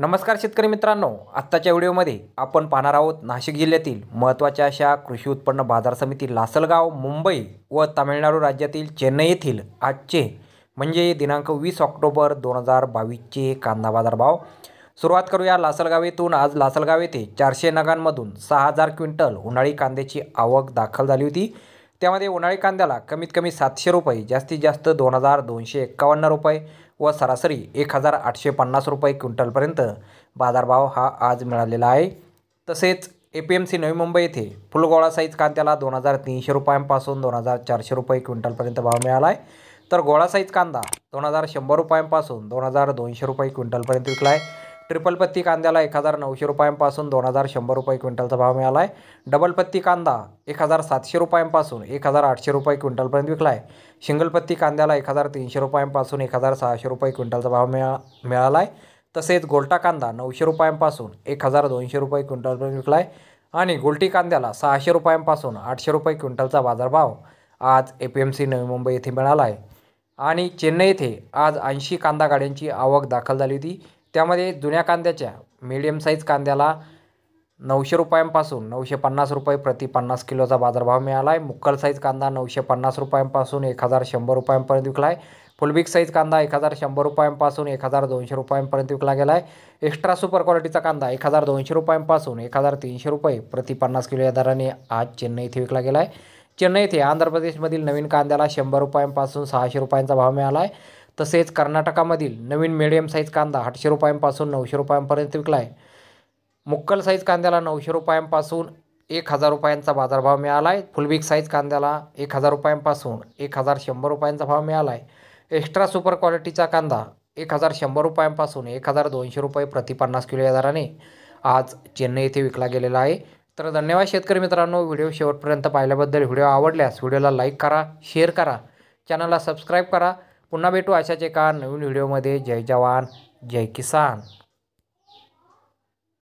नमस्कार शेतकरी मित्रांनो आत्ताच्या व्हिडिओमध्ये आपण पाहणार आहोत नाशिक जिल्ह्यातील महत्त्वाच्या अशा कृषी उत्पन्न बाजार समिती लासलगाव मुंबई व तामिळनाडू राज्यातील चेन्नई येथील आजचे म्हणजे दिनांक वीस ऑक्टोबर दोन हजार बावीसचे कांदा बाजारभाव सुरुवात करूया लासलगाव येथून आज लासलगाव येथे चारशे नगांमधून सहा हजार क्विंटल उन्हाळी कांद्याची आवक दाखल झाली होती त्यामध्ये उन्हाळी कांद्याला कमीत कमी सातशे रुपये जास्तीत जास्त दोन हजार दोनशे एक्कावन्न रुपये व सरासरी एक हजार आठशे पन्नास रुपये क्विंटलपर्यंत बाजारभाव हा आज मिळालेला आहे तसेच ए पी एम सी नवी मुंबई येथे फुलगोळा साईज कांद्याला दोन हजार तीनशे रुपयांपासून दोन हजार चारशे रुपये क्विंटलपर्यंत भाव मिळाला आहे तर गोळा साईज कांदा दोन हजार शंभर रुपयांपासून दोन हजार दोनशे रुपये क्विंटलपर्यंत विकला आहे ट्रिपल पत्ती कांद्याला एक हजार नऊशे रुपयांपासून दोन हजार शंभर रुपये क्विंटलचा भाव मिळाला आहे डबल पत्ती कांदा एक हजार सातशे रुपयांपासून एक हजार आठशे रुपये क्विंटलपर्यंत विकला आहे शिंगलपत्ती पत्ती कांद्याला एक हजार तीनशे रुपयांपासून एक हजार सहाशे रुपये क्विंटलचा भाव मिळा मिळाला आहे तसेच गोलटा कांदा नऊशे रुपयांपासून एक हजार दोनशे रुपये क्विंटलपर्यंत विकला आहे आणि गोलटी कांद्याला सहाशे रुपयांपासून आठशे रुपये क्विंटलचा बाजारभाव आज ए पी एम सी नवी मुंबई येथे मिळाला आहे आणि चेन्नई येथे आज ऐंशी कांदा गाड्यांची आवक दाखल झाली होती त्यामध्ये जुन्या कांद्याच्या मीडियम साईज कांद्याला नऊशे रुपयांपासून नऊशे पन्नास रुपये प्रति पन्नास किलोचा बाजारभाव मिळाला आहे मुक्कल साईज कांदा नऊशे पन्नास रुपयांपासून एक हजार शंभर रुपयांपर्यंत विकला आहे फुलबिक साईज कांदा एक हजार शंभर रुपयांपासून एक हजार दोनशे रुपयांपर्यंत विकला गेला आहे एक्स्ट्रा सुपर क्वालिटीचा कांदा एक हजार दोनशे रुपयांपासून एक हजार तीनशे रुपये प्रति पन्नास किलो या दराने आज चेन्नई इथे विकला गेला आहे चेन्नई इथे आंध्र प्रदेशमधील नवीन कांद्याला शंभर रुपयांपासून सहाशे रुपयांचा भाव मिळाला आहे तसेच कर्नाटकामधील नवीन मीडियम साईज कांदा आठशे रुपयांपासून नऊशे रुपयांपर्यंत विकला आहे मुक्कल साईज कांद्याला नऊशे रुपयांपासून एक हजार रुपयांचा बाजारभाव मिळाला आहे फुलबिक साईज कांद्याला एक हजार रुपयांपासून एक हजार शंभर रुपयांचा भाव मिळाला आहे एक्स्ट्रा सुपर क्वालिटीचा कांदा एक हजार शंभर रुपयांपासून एक हजार दोनशे रुपये प्रति पन्नास किलो या दराने आज चेन्नई येथे विकला गेलेला आहे तर धन्यवाद शेतकरी मित्रांनो व्हिडिओ शेवटपर्यंत पाहिल्याबद्दल व्हिडिओ आवडल्यास व्हिडिओला लाईक करा शेअर करा चॅनलला सबस्क्राईब करा पुन्हा भेटू अशाच एका नवीन व्हिडिओमध्ये जय जवान जय किसान